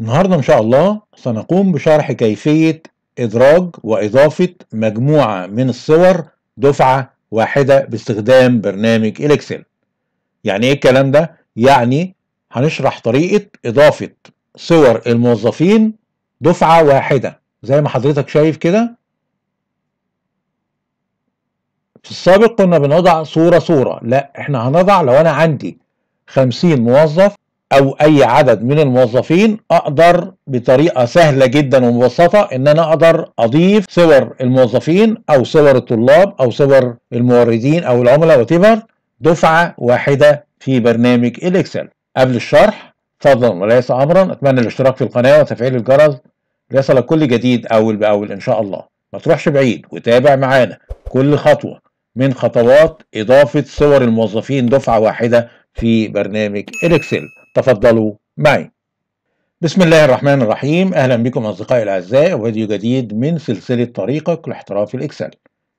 النهاردة إن شاء الله سنقوم بشرح كيفية إدراج وإضافة مجموعة من الصور دفعة واحدة باستخدام برنامج الإكسل يعني إيه الكلام ده؟ يعني هنشرح طريقة إضافة صور الموظفين دفعة واحدة زي ما حضرتك شايف كده في السابق كنا بنضع صورة صورة لا احنا هنضع لو أنا عندي خمسين موظف او اي عدد من الموظفين اقدر بطريقه سهله جدا ومبسطه ان انا اقدر اضيف صور الموظفين او صور الطلاب او صور الموردين او العملاء وتيفر دفعه واحده في برنامج الاكسل قبل الشرح فضلا وليس امرا اتمنى الاشتراك في القناه وتفعيل الجرس ليصلك كل جديد اول باول ان شاء الله ما تروحش بعيد وتابع معانا كل خطوه من خطوات اضافه صور الموظفين دفعه واحده في برنامج الاكسل تفضلوا معي بسم الله الرحمن الرحيم أهلا بكم أصدقائي الأعزاء وفيديو جديد من سلسلة طريقك لاحتراف الإكسل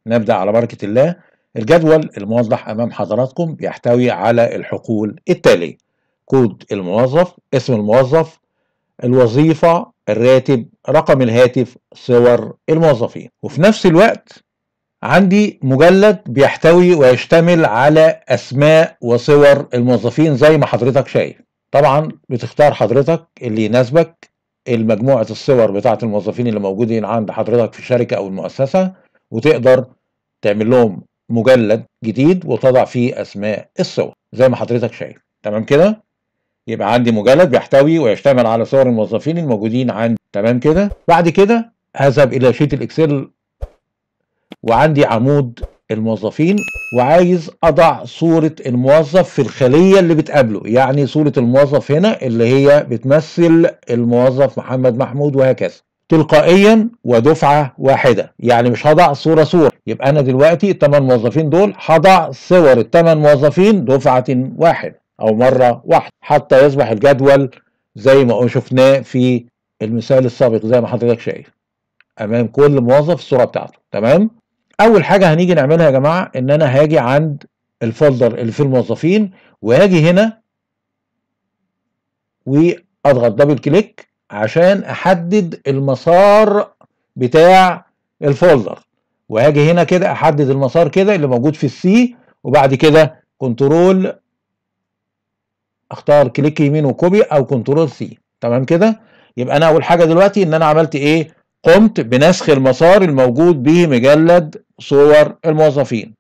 نبدأ على بركة الله الجدول الموضح أمام حضراتكم بيحتوي على الحقول التالية كود الموظف اسم الموظف الوظيفة الراتب رقم الهاتف صور الموظفين وفي نفس الوقت عندي مجلد بيحتوي ويشتمل على أسماء وصور الموظفين زي ما حضرتك شايف طبعا بتختار حضرتك اللي يناسبك المجموعة الصور بتاعة الموظفين اللي موجودين عند حضرتك في الشركة أو المؤسسة وتقدر تعمل لهم مجلد جديد وتضع فيه أسماء الصور زي ما حضرتك شايف تمام كده يبقى عندي مجلد بيحتوي ويشتمل على صور الموظفين الموجودين عندي تمام كده بعد كده هذهب إلى شيت الإكسل وعندي عمود الموظفين وعايز اضع صورة الموظف في الخلية اللي بتقابله يعني صورة الموظف هنا اللي هي بتمثل الموظف محمد محمود وهكذا تلقائيا ودفعة واحدة يعني مش هضع صورة صورة يبقى انا دلوقتي الثمان موظفين دول هضع صور الثمان موظفين دفعة واحدة او مرة واحدة حتى يصبح الجدول زي ما شفناه في المثال السابق زي ما حضرتك شايف امام كل موظف الصورة بتاعته تمام اول حاجه هنيجي نعملها يا جماعه ان انا هاجي عند الفولدر اللي فيه الموظفين وهاجي هنا واضغط دبل كليك عشان احدد المسار بتاع الفولدر وهاجي هنا كده احدد المسار كده اللي موجود في السي وبعد كده كنترول اختار كليك يمين وكوبي او كنترول سي تمام كده يبقى انا اول حاجه دلوقتي ان انا عملت ايه قمت بنسخ المسار الموجود به مجلد صور الموظفين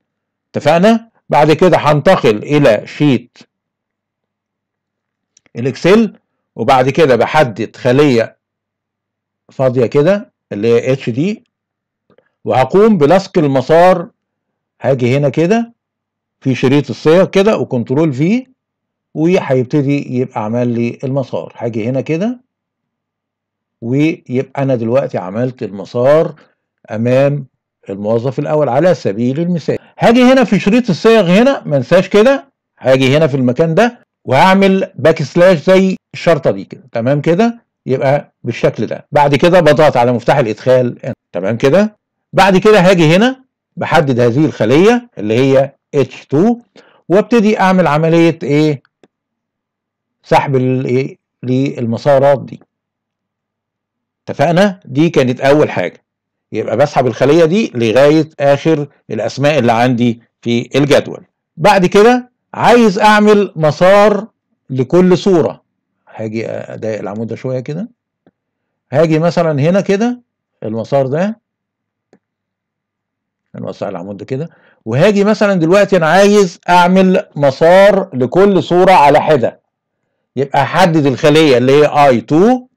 اتفقنا بعد كده هنتقل الى شيت الاكسل وبعد كده بحدد خليه فاضيه كده اللي هي اتش دي وهقوم بلصق المسار هاجي هنا كده في شريط الصيغ كده وكنترول في وهيبتدي يبقى عمل لي المسار هاجي هنا كده ويبقى انا دلوقتي عملت المسار امام الموظف الاول على سبيل المثال هاجي هنا في شريط الصيغ هنا ما انساش كده هاجي هنا في المكان ده وهعمل باك سلاش زي الشرطه دي كده تمام كده يبقى بالشكل ده بعد كده بضغط على مفتاح الادخال تمام كده بعد كده هاجي هنا بحدد هذه الخليه اللي هي H2 وابتدي اعمل عمليه ايه سحب إيه؟ للمسارات دي اتفقنا دي كانت اول حاجه يبقى بسحب الخليه دي لغايه اخر الاسماء اللي عندي في الجدول بعد كده عايز اعمل مسار لكل صوره هاجي اضايق العمود ده شويه كده هاجي مثلا هنا كده المسار ده نوسع العمود ده كده وهاجي مثلا دلوقتي انا عايز اعمل مسار لكل صوره على حده يبقى احدد الخليه اللي هي اي 2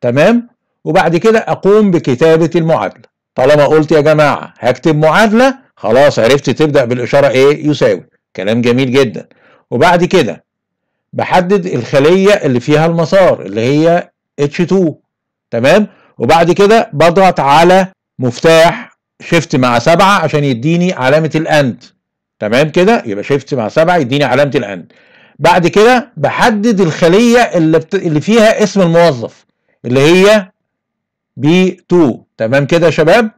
تمام وبعد كده أقوم بكتابة المعادلة طالما قلت يا جماعة هكتب معادلة خلاص عرفت تبدأ بالإشارة إيه يساوي كلام جميل جدا وبعد كده بحدد الخلية اللي فيها المسار اللي هي H2 تمام وبعد كده بضغط على مفتاح شيفت مع سبعة عشان يديني علامة الأند تمام كده يبقى شيفت مع سبعة يديني علامة الأند بعد كده بحدد الخلية اللي, بت... اللي فيها اسم الموظف اللي هي بي 2 تمام كده يا شباب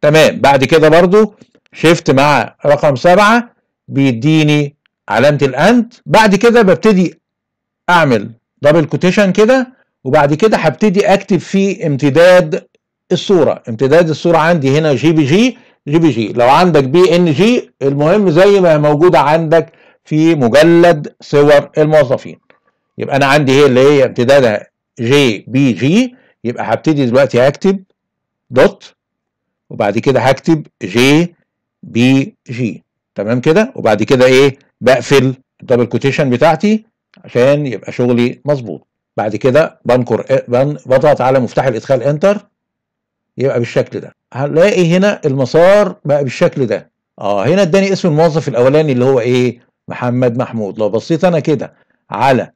تمام بعد كده برضو شيفت مع رقم سبعة بيديني علامة الاند بعد كده ببتدي اعمل دبل كوتيشن كده وبعد كده هبتدي اكتب فيه امتداد الصورة امتداد الصورة عندي هنا جي بي جي جي بي جي لو عندك بي ان جي المهم زي ما هي موجودة عندك في مجلد صور الموظفين يبقى انا عندي هي اللي هي امتدادها جي بي جي يبقى هبتدي دلوقتي هكتب دوت وبعد كده هكتب جي بي جي تمام كده وبعد كده ايه بقفل الدبل كوتيشن بتاعتي عشان يبقى شغلي مظبوط بعد كده بنكر بن بضغط على مفتاح الادخال انتر يبقى بالشكل ده هنلاقي هنا المسار بقى بالشكل ده اه هنا اداني اسم الموظف الاولاني اللي هو ايه محمد محمود لو بصيت انا كده على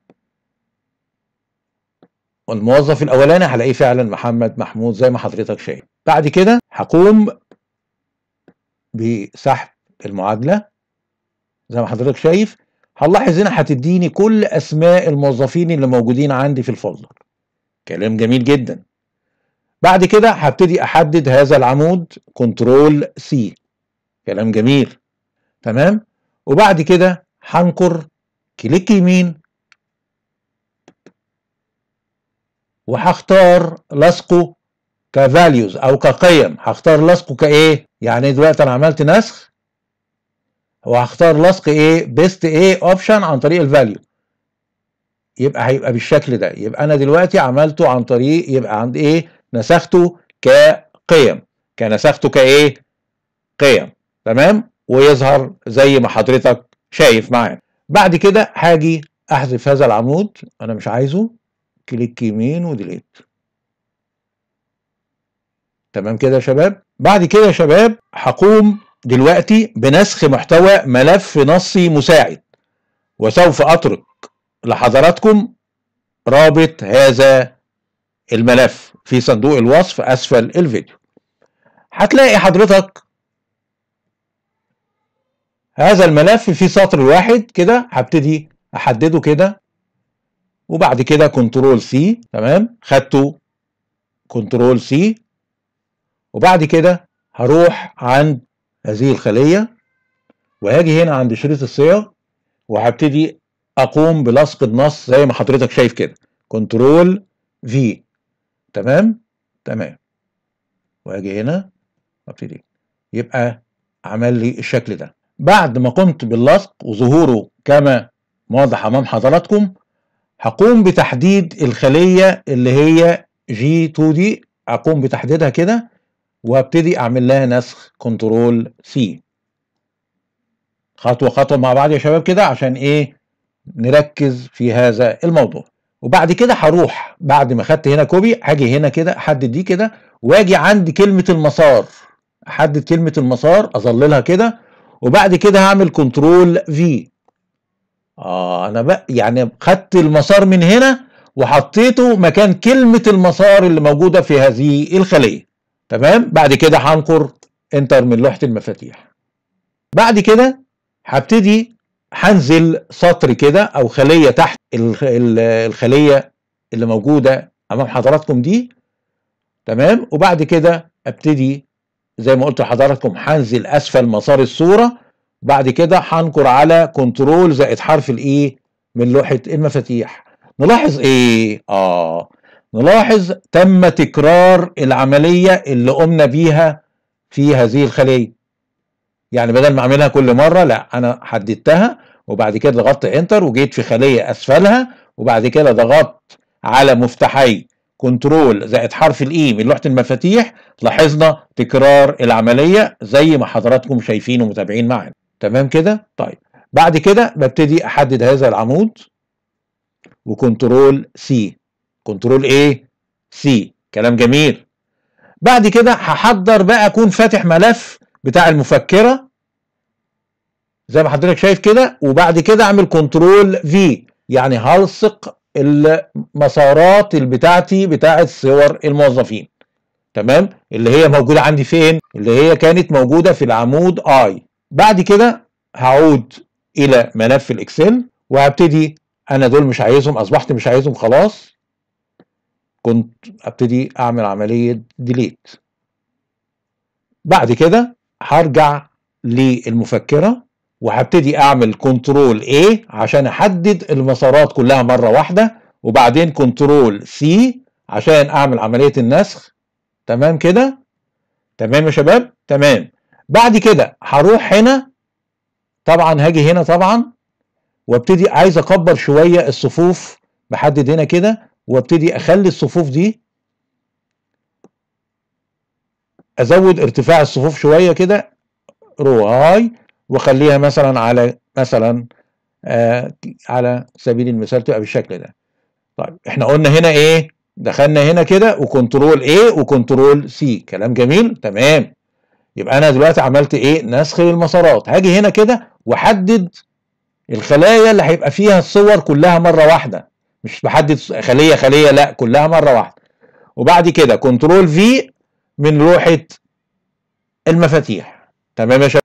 والموظف الاولاني هلاقيه فعلا محمد محمود زي ما حضرتك شايف بعد كده هقوم بسحب المعادله زي ما حضرتك شايف هنلاحظ هنا هتديني كل اسماء الموظفين اللي موجودين عندي في الفولدر كلام جميل جدا بعد كده هبتدي احدد هذا العمود كنترول سي كلام جميل تمام وبعد كده هنكر كليك يمين وهختار لصقه كفاليوز او كقيم هختار لصقه كايه يعني دلوقتي انا عملت نسخ وهختار لصق ايه بيست ايه اوبشن عن طريق الفاليو يبقى هيبقى بالشكل ده يبقى انا دلوقتي عملته عن طريق يبقى عند ايه نسخته كقيم كنسخته كايه قيم تمام ويظهر زي ما حضرتك شايف معايا بعد كده هاجي احذف هذا العمود انا مش عايزه كليك يمين وديليت تمام كده يا شباب بعد كده يا شباب هقوم دلوقتي بنسخ محتوى ملف نصي مساعد وسوف اترك لحضراتكم رابط هذا الملف في صندوق الوصف اسفل الفيديو هتلاقي حضرتك هذا الملف في سطر واحد كده هبتدي احدده كده وبعد كده كنترول سي تمام خدته كنترول سي وبعد كده هروح عند هذه الخلية وهاجي هنا عند شريط الصيغ وهبتدي أقوم بلصق النص زي ما حضرتك شايف كده كنترول في تمام تمام واجي هنا وابتدي يبقى عمل لي الشكل ده بعد ما قمت باللصق وظهوره كما واضح امام حضراتكم هقوم بتحديد الخلية اللي هي جي 2 دي هقوم بتحديدها كده وابتدي اعمل لها نسخ كنترول سي خطوة خطوة مع بعض يا شباب كده عشان ايه نركز في هذا الموضوع وبعد كده هروح بعد ما خدت هنا كوبي هاجي هنا كده احدد دي كده واجي عند كلمة المسار احدد كلمة المسار اظللها كده وبعد كده هعمل كنترول في اه انا بقى يعني خدت المسار من هنا وحطيته مكان كلمه المسار اللي موجوده في هذه الخليه تمام بعد كده هنقر انتر من لوحه المفاتيح بعد كده هبتدي هنزل سطر كده او خليه تحت الخليه اللي موجوده امام حضراتكم دي تمام وبعد كده ابتدي زي ما قلت لحضراتكم هنزل اسفل مسار الصوره بعد كده هنقر على كنترول زائد حرف الاي e من لوحة المفاتيح نلاحظ ايه اه نلاحظ تم تكرار العملية اللي قمنا بيها في هذه الخلية يعني بدل ما اعملها كل مرة لا انا حددتها وبعد كده ضغطت انتر وجيت في خلية اسفلها وبعد كده ضغطت على مفتاحي كنترول زائد حرف الاي e من لوحة المفاتيح لاحظنا تكرار العملية زي ما حضراتكم شايفين ومتابعين معانا تمام كده طيب بعد كده ببتدي احدد هذا العمود وكنترول سي كنترول ايه سي كلام جميل بعد كده هحضر بقى اكون فاتح ملف بتاع المفكره زي ما حضرتك شايف كده وبعد كده اعمل كنترول في يعني هلصق المسارات بتاعتي بتاعه صور الموظفين تمام اللي هي موجوده عندي فين اللي هي كانت موجوده في العمود اي بعد كده هعود الى ملف الاكسل وهبتدي انا دول مش عايزهم اصبحت مش عايزهم خلاص كنت ابتدي اعمل عمليه ديليت بعد كده هرجع للمفكره وهبتدي اعمل كنترول A عشان احدد المسارات كلها مره واحده وبعدين كنترول C عشان اعمل عمليه النسخ تمام كده تمام يا شباب تمام بعد كده هروح هنا طبعا هاجي هنا طبعا وابتدي عايز اكبر شويه الصفوف بحدد هنا كده وابتدي اخلي الصفوف دي ازود ارتفاع الصفوف شويه كده رو هاي واخليها مثلا على مثلا آه على سبيل المثال تبقى بالشكل ده طيب احنا قلنا هنا ايه دخلنا هنا كده وكنترول ايه وكنترول سي كلام جميل تمام يبقى انا دلوقتي عملت ايه نسخ للمسارات هاجي هنا كده واحدد الخلايا اللي هيبقى فيها الصور كلها مره واحده مش بحدد خليه خليه لا كلها مره واحده وبعد كده كنترول في من لوحه المفاتيح تمام يا شباب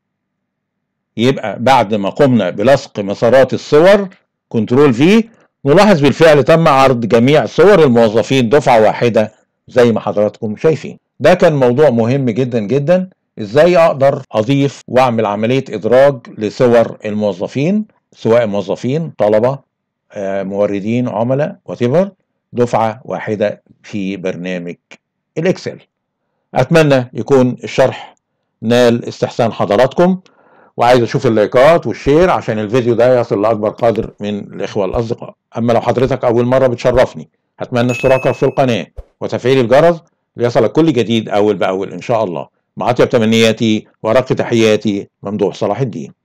يبقى بعد ما قمنا بلصق مسارات الصور كنترول في نلاحظ بالفعل تم عرض جميع صور الموظفين دفعه واحده زي ما حضراتكم شايفين ده كان موضوع مهم جدا جدا ازاي اقدر اضيف واعمل عمليه ادراج لصور الموظفين سواء موظفين طلبه آه، موردين عملاء وتيفر دفعه واحده في برنامج الاكسل اتمنى يكون الشرح نال استحسان حضراتكم وعايز اشوف اللايكات والشير عشان الفيديو ده يصل لاكبر قدر من الاخوه الاصدقاء اما لو حضرتك اول مره بتشرفني اتمنى اشتراكك في القناه وتفعيل الجرس ليصلك كل جديد اول باول ان شاء الله مع أطيب تمنياتي ورق تحياتي ممدوح صلاح الدين